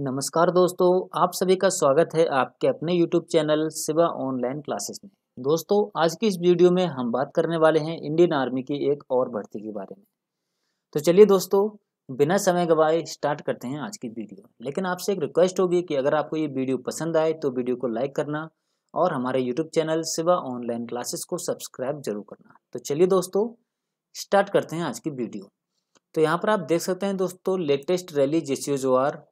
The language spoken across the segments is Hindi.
नमस्कार दोस्तों आप सभी का स्वागत है आपके अपने YouTube channel Shiva online classes में दोस्तों आज की इस वीडियो में हम बात करने वाले हैं इंडियन आर्मी की एक और भर्ती के बारे में तो चलिए दोस्तों बिना समय गवाए स्टार्ट करते हैं आज की वीडियो लेकिन आपसे एक रिक्वेस्ट होगी कि अगर आपको ये वीडियो पसंद आए तो वीडियो को लाइक करना और हमारे YouTube channel Shiva online classes को सब्सक्राइब जरूर करना तो चलिए दोस्तों स्टार्ट करते हैं आज की वीडियो तो यहाँ पर आप देख सकते हैं दोस्तों लेटेस्ट रैली जेसीओ आर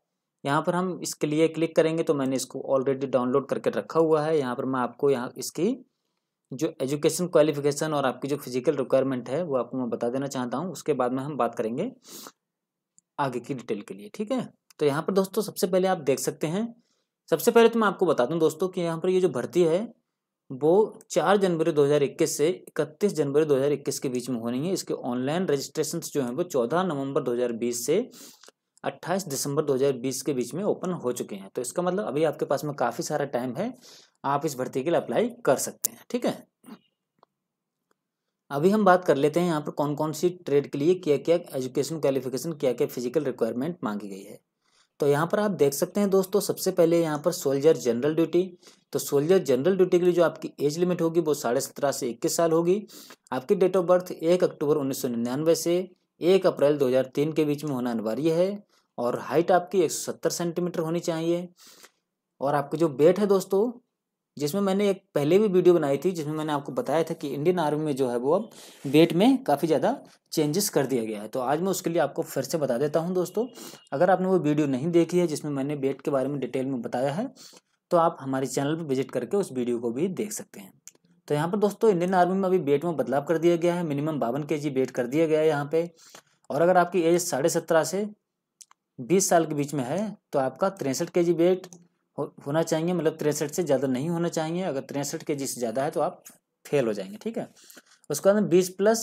यहाँ पर हम इसके लिए क्लिक करेंगे तो मैंने इसको ऑलरेडी डाउनलोड करके रखा हुआ है यहाँ पर मैं आपको यहाँ इसकी जो एजुकेशन क्वालिफिकेशन और आपकी जो फिजिकल रिक्वायरमेंट है वो आपको मैं बता देना चाहता हूँ उसके बाद में हम बात करेंगे आगे की डिटेल के लिए ठीक है तो यहाँ पर दोस्तों सबसे पहले आप देख सकते हैं सबसे पहले तो मैं आपको बता दूँ दोस्तों कि यहाँ पर ये जो भर्ती है वो चार जनवरी दो से इकतीस जनवरी दो के बीच में हो रही है इसके ऑनलाइन रजिस्ट्रेशन जो है वो चौदह नवम्बर दो से 28 दिसंबर 2020 के बीच में ओपन हो चुके हैं तो इसका मतलब अभी आपके पास में काफ़ी सारा टाइम है आप इस भर्ती के लिए अप्लाई कर सकते हैं ठीक है अभी हम बात कर लेते हैं यहाँ पर कौन कौन सी ट्रेड के लिए क्या क्या एजुकेशन क्वालिफिकेशन क्या क्या फिजिकल रिक्वायरमेंट मांगी गई है तो यहाँ पर आप देख सकते हैं दोस्तों सबसे पहले यहाँ पर सोल्जर जनरल ड्यूटी तो सोल्जर जनरल ड्यूटी के लिए जो आपकी एज लिमिट होगी वो साढ़े सत्रह से इक्कीस साल होगी आपकी डेट ऑफ बर्थ एक अक्टूबर उन्नीस से एक अप्रैल 2003 के बीच में होना अनिवार्य है और हाइट आपकी 170 सेंटीमीटर होनी चाहिए और आपके जो बेट है दोस्तों जिसमें मैंने एक पहले भी वीडियो बनाई थी जिसमें मैंने आपको बताया था कि इंडियन आर्मी में जो है वो अब बेट में काफ़ी ज़्यादा चेंजेस कर दिया गया है तो आज मैं उसके लिए आपको फिर से बता देता हूँ दोस्तों अगर आपने वो वीडियो नहीं देखी है जिसमें मैंने बेट के बारे में डिटेल में बताया है तो आप हमारे चैनल पर विजिट करके उस वीडियो को भी देख सकते हैं तो यहाँ पर दोस्तों इंडियन आर्मी में अभी बेट में बदलाव कर दिया गया है मिनिमम बावन के जी कर दिया गया है यहाँ पर और अगर आपकी एज साढ़े सत्रह से बीस साल के बीच में है तो आपका तिरसठ के जी वेट होना चाहिए मतलब तिरसठ से ज़्यादा नहीं होना चाहिए अगर तिरसठ के जी से ज़्यादा है तो आप फेल हो जाएंगे ठीक है उसके बाद बीस प्लस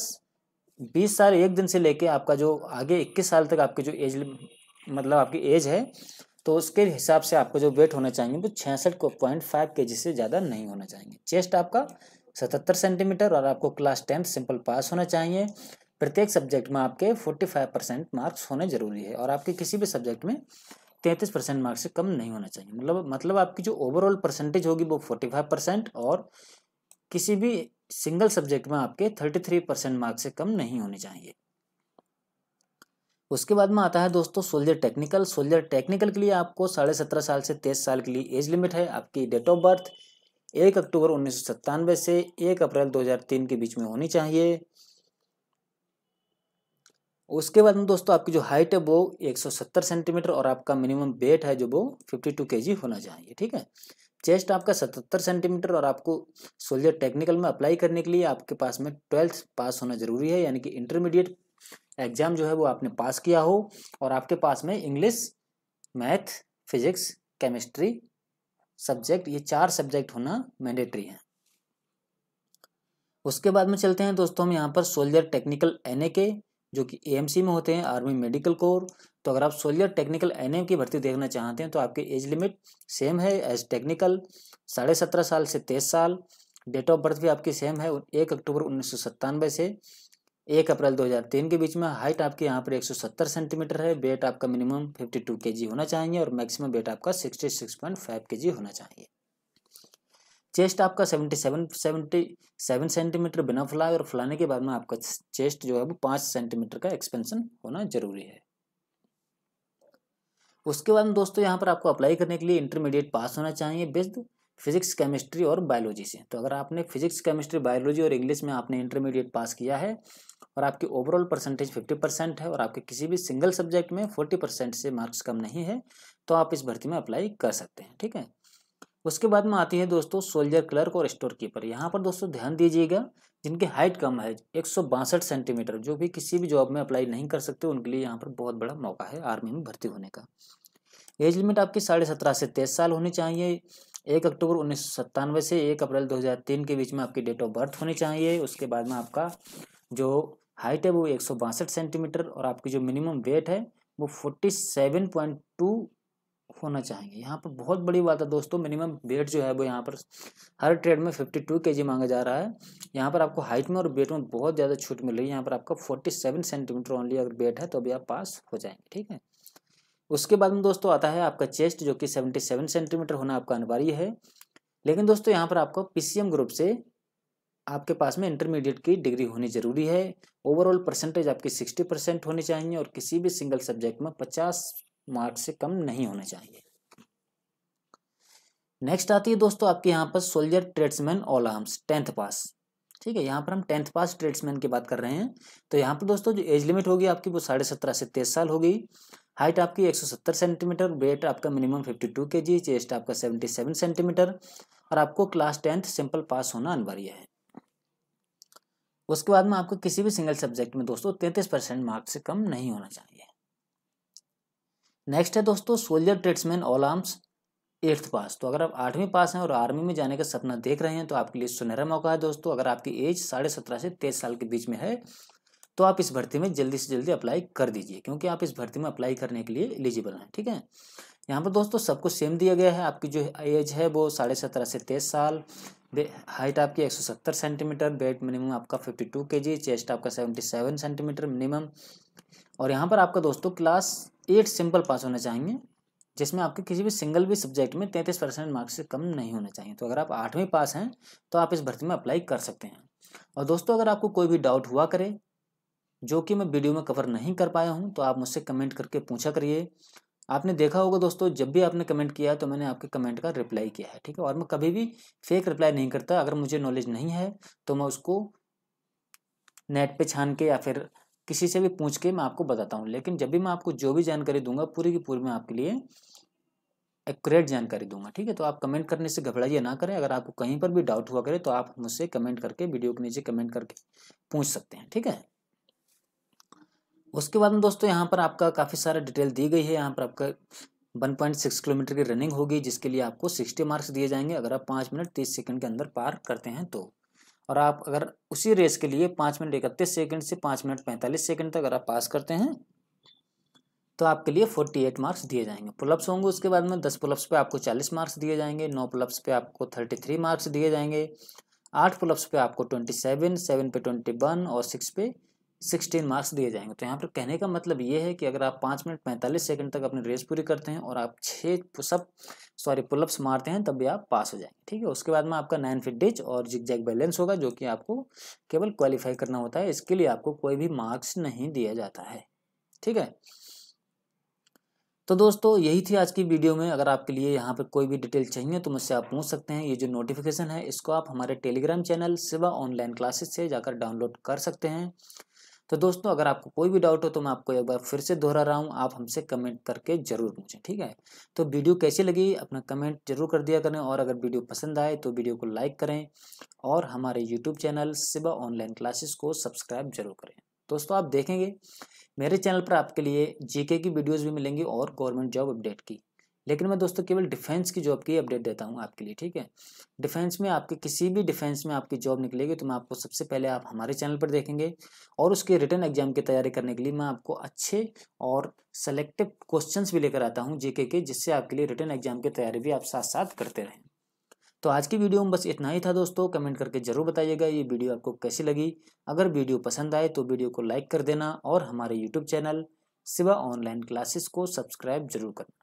बीस साल एक दिन से लेके आपका जो आगे इक्कीस साल तक आपकी जो एज मतलब आपकी एज है तो उसके हिसाब से आपको जो वेट होना चाहिए वो छियासठ को पॉइंट फाइव के जी से ज़्यादा नहीं होना चाहिए चेस्ट आपका सतहत्तर सेंटीमीटर और आपको क्लास टेंथ सिंपल पास होना चाहिए प्रत्येक सब्जेक्ट में आपके 45 परसेंट मार्क्स होने जरूरी है और आपके किसी भी सब्जेक्ट में 33 परसेंट मार्क्स से कम नहीं होना चाहिए मतलब मतलब आपकी जो ओवरऑल परसेंटेज होगी वो 45 परसेंट और किसी भी सिंगल सब्जेक्ट में आपके 33 परसेंट मार्क्स से कम नहीं होने चाहिए उसके बाद में आता है दोस्तों सोल्जर टेक्निकल सोल्जर टेक्निकल के लिए आपको साढ़े सत्रह साल से तेईस साल के लिए एज लिमिट है आपकी डेट ऑफ बर्थ एक अक्टूबर उन्नीस से एक अप्रैल तीन के बीच में होनी चाहिए उसके बाद में दोस्तों आपकी जो हाइट है वो 170 सेंटीमीटर और आपका मिनिमम वेट है जो वो 52 केजी होना चाहिए ठीक है चेस्ट आपका 77 सेंटीमीटर और आपको सोल्जर टेक्निकल में अप्लाई करने के लिए आपके पास में ट्वेल्थ पास होना जरूरी है यानी कि इंटरमीडिएट एग्जाम जो है वो आपने पास किया हो और आपके पास में English math physics chemistry subject ये चार सब्जेक्ट होना मैंडेटरी है उसके बाद में चलते हैं दोस्तों हम यहाँ पर सोल्जर टेक्निकल एन के जो कि एएमसी में होते हैं आर्मी मेडिकल कोर तो अगर आप सोल्जर टेक्निकल एन की भर्ती देखना चाहते हैं तो आपकी एज लिमिट सेम है एज टेक्निकल साढ़े सत्रह साल से तेईस साल डेट ऑफ बर्थ भी आपकी सेम है एक अक्टूबर उन्नीस से एक अप्रैल 2003 के बीच में हाइट आपके यहाँ पर 170 सेंटीमीटर है वेट आपका मिनिमम 52 केजी होना चाहिए और मैक्सिमम वेट आपका 66.5 केजी होना चाहिए चेस्ट आपका seventy seven seventy seven centimetre बिना फुलाए और फुलाने के बाद में आपका चेस्ट जो है वो पाँच सेंटीमीटर का एक्सपेंशन होना जरूरी है उसके बाद में दोस्तों यहाँ पर आपको अप्लाई करने के लिए इंटरमीडिएट पास होना चाहिए बेस्ड फिजिक्स केमिस्ट्री और बायोलॉजी से तो अगर आपने फिजिक्स केमिस्ट्री बायोलॉजी और इंग्लिश में आपने इंटरमीडिएट पास किया है और आपकी ओवरऑल परसेंटेज फिफ्टी परसेंट है और आपके किसी भी सिंगल सब्जेक्ट में फोर्टी परसेंट से मार्क्स कम नहीं है तो आप इस भर्ती में अप्लाई कर सकते हैं ठीक है उसके बाद में आती है दोस्तों सोल्जर क्लर्क और स्टोर कीपर यहाँ पर दोस्तों ध्यान दीजिएगा जिनकी हाइट कम है एक सेंटीमीटर जो भी किसी भी जॉब में अप्लाई नहीं कर सकते उनके लिए यहाँ पर बहुत बड़ा मौका है आर्मी में भर्ती होने का एज लिमिट आपकी साढ़े सत्रह से तेईस साल होनी चाहिए एक अक्टूबर उन्नीस से एक अप्रैल 2003 के बीच में आपकी डेट ऑफ बर्थ होनी चाहिए उसके बाद में आपका जो हाइट है वो एक सेंटीमीटर और आपकी जो मिनिमम वेट है वो फोर्टी सेवन पॉइंट टू होना चाहेंगे यहाँ पर बहुत बड़ी बात है दोस्तों मिनिमम वेट जो है वो यहाँ पर हर ट्रेड में फिफ्टी टू के जी मांगा जा रहा है यहाँ पर आपको हाइट में और वेट में बहुत ज़्यादा छूट मिल रही है यहाँ पर आपका फोर्टी सेवन सेंटीमीटर ओनली अगर वेट है तो अभी आप पास हो जाएंगे ठीक है उसके बाद में दोस्तों आता है आपका चेस्ट जो कि सेवेंटी सेवन सेंटीमीटर होना आपका अनिवार्य है लेकिन दोस्तों यहाँ पर आपको पीसीएम ग्रुप से आपके पास में इंटरमीडिएट की डिग्री होनी जरूरी है ओवरऑल परसेंटेज आपकी सिक्सटी परसेंट होनी चाहिए और किसी भी सिंगल सब्जेक्ट में पचास मार्क से कम नहीं होने चाहिए नेक्स्ट आती है दोस्तों आपके यहाँ पर soldier tradesman all arms tenth pass ठीक है यहाँ पर हम टेंथ पास ट्रेड्समैन की बात कर रहे हैं तो यहाँ पर दोस्तों जो एज लिमिट होगी आपकी वो साढ़े सत्रह से तेईस साल होगी हाइट आपकी 170 सेंटीमीटर वेट आपका मिनिमम 52 केजी चेस्ट आपका 77 सेंटीमीटर और आपको क्लास टेंथ सिंपल पास होना अनिवार्य है उसके बाद में आपको किसी भी सिंगल सब्जेक्ट में दोस्तों तैंतीस परसेंट मार्क्स से कम नहीं होना चाहिए नेक्स्ट है दोस्तों soldier tradesman all arms eighth pass तो अगर आप आठवीं पास हैं और आर्मी में जाने का सपना देख रहे हैं तो आपके लिए सुनहरा मौका है दोस्तों अगर आपकी एज साढ़े सत्रह से तेईस साल के बीच में है तो आप इस भर्ती में जल्दी से जल्दी अप्लाई कर दीजिए क्योंकि आप इस भर्ती में अप्लाई करने के लिए एलिजिबल हैं ठीक है यहाँ पर दोस्तों सबको सेम दिया गया है आपकी जो एज है वो साढ़े सत्रह से तेईस साल हाइट आपकी एक सौ सत्तर सेंटीमीटर वेट मिनिमम आपका fifty two K G chest आपका सेवेंटी सेवन सेंटीमीटर मिनिमम और यहाँ पर आपका दोस्तों क्लास एट सिंपल पास होना चाहिए जिसमें आपके किसी भी सिंगल भी सब्जेक्ट में तैंतीस परसेंट मार्क्स से कम नहीं होने चाहिए तो अगर आप आठवीं पास हैं तो आप इस भर्ती में अप्लाई कर सकते हैं और दोस्तों अगर आपको कोई भी डाउट हुआ करे जो कि मैं वीडियो में कवर नहीं कर पाया हूँ तो आप मुझसे कमेंट करके पूछा करिए आपने देखा होगा दोस्तों जब भी आपने कमेंट किया है तो मैंने आपके कमेंट का रिप्लाई किया है ठीक है और मैं कभी भी फेक रिप्लाई नहीं करता अगर मुझे नॉलेज नहीं है तो मैं उसको नेट पे छान के या फिर किसी से भी पूछ के मैं आपको बताता हूँ लेकिन जब भी मैं आपको जो भी जानकारी दूंगा पूरी की पूरी मैं आपके लिए एक्यूरेट जानकारी दूंगा ठीक है तो आप कमेंट करने से घबराइए ना करें अगर आपको कहीं पर भी डाउट हुआ करे तो आप मुझसे कमेंट करके वीडियो के नीचे कमेंट करके पूछ सकते हैं ठीक है उसके बाद में दोस्तों यहाँ पर आपका काफ़ी सारा डिटेल दी गई है यहाँ पर आपका 1.6 किलोमीटर की रनिंग होगी जिसके लिए आपको 60 मार्क्स दिए जाएंगे अगर आप पाँच मिनट 30 सेकंड के अंदर पार करते हैं तो और आप अगर उसी रेस के लिए पाँच मिनट इकतीस सेकंड से पाँच मिनट पैंतालीस सेकंड तक अगर आप पास करते हैं तो आपके लिए फोर्टी एट मार्क्स दिए जाएंगे पुलअप्स होंगे उसके बाद में दस पुलअप्स पे आपको चालीस मार्क्स दिए जाएंगे नौ पुलअप्स पे आपको थर्टी थ्री मार्क्स दिए जाएंगे आठ पुलअप्स पे आपको ट्वेंटी सेवन सेवन पे ट्वेंटी वन और सिक्स पे सिक्सटीन मार्क्स दिए जाएंगे तो यहाँ पर कहने का मतलब ये है कि अगर आप पाँच मिनट पैंतालीस सेकंड तक अपनी रेस पूरी करते हैं और आप छः सब सॉरी पुलअप्स मारते हैं तब भी आप पास हो जाएंगे ठीक है उसके बाद में आपका नाइन फिट डिच और जिग जैक बैलेंस होगा जो कि आपको केवल क्वालिफाई करना होता है इसके लिए आपको कोई भी मार्क्स नहीं दिया जाता है ठीक है तो दोस्तों यही थी आज की वीडियो में अगर आपके लिए यहाँ पर कोई भी डिटेल चाहिए तो मुझसे आप पूछ सकते हैं ये जो नोटिफिकेशन है इसको आप हमारे telegram channel Shiva online classes से जाकर डाउनलोड कर सकते हैं तो दोस्तों अगर आपको कोई भी डाउट हो तो मैं आपको एक बार फिर से दोहरा रहा हूँ आप हमसे कमेंट करके जरूर पूछें ठीक है तो वीडियो कैसी लगी अपना कमेंट जरूर कर दिया करें और अगर वीडियो पसंद आए तो वीडियो को लाइक करें और हमारे YouTube channel Shiva online classes को सब्सक्राइब जरूर करें दोस्तों आप देखेंगे मेरे चैनल पर आपके लिए जीके की वीडियोज भी मिलेंगी और गवर्नमेंट जॉब अपडेट की लेकिन मैं दोस्तों केवल डिफेंस की जॉब की अपडेट देता हूँ आपके लिए ठीक है डिफेंस में आपके किसी भी डिफेंस में आपकी जॉब निकलेगी तो मैं आपको सबसे पहले आप हमारे चैनल पर देखेंगे और उसके रिटर्न एग्जाम की तैयारी करने के लिए मैं आपको अच्छे और सेलेक्टिव क्वेश्चंस भी लेकर आता हूँ जीके के जिससे आपके लिए रिटर्न एग्जाम की तैयारी भी आप साथ साथ करते रहें तो आज की वीडियो में बस इतना ही था दोस्तों कमेंट करके ज़रूर बताइएगा ये वीडियो आपको कैसी लगी अगर वीडियो पसंद आए तो वीडियो को लाइक कर देना और हमारे YouTube channel Shiva online classes को सब्सक्राइब जरूर करना